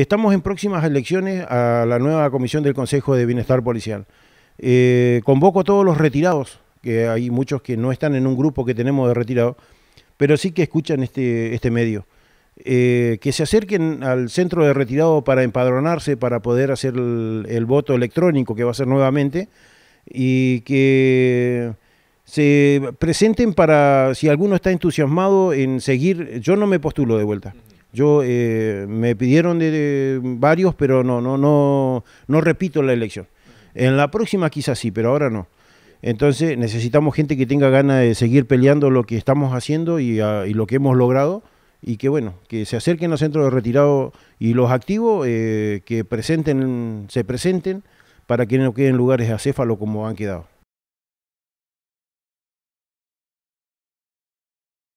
Estamos en próximas elecciones a la nueva comisión del Consejo de Bienestar Policial. Eh, convoco a todos los retirados, que hay muchos que no están en un grupo que tenemos de retirado, pero sí que escuchan este, este medio. Eh, que se acerquen al centro de retirado para empadronarse, para poder hacer el voto electrónico que va a ser nuevamente, y que se presenten para, si alguno está entusiasmado en seguir, yo no me postulo de vuelta. Yo eh, me pidieron de, varios, pero no, no, no, no repito la elección. En la próxima quizás sí, pero ahora no. Entonces necesitamos gente que tenga ganas de seguir peleando lo que estamos haciendo y, ah, lo que hemos logrado y que bueno, que se acerquen a centros de retirado y los activos, eh, que presenten, se presenten para que no queden lugares acéfalo como han quedado.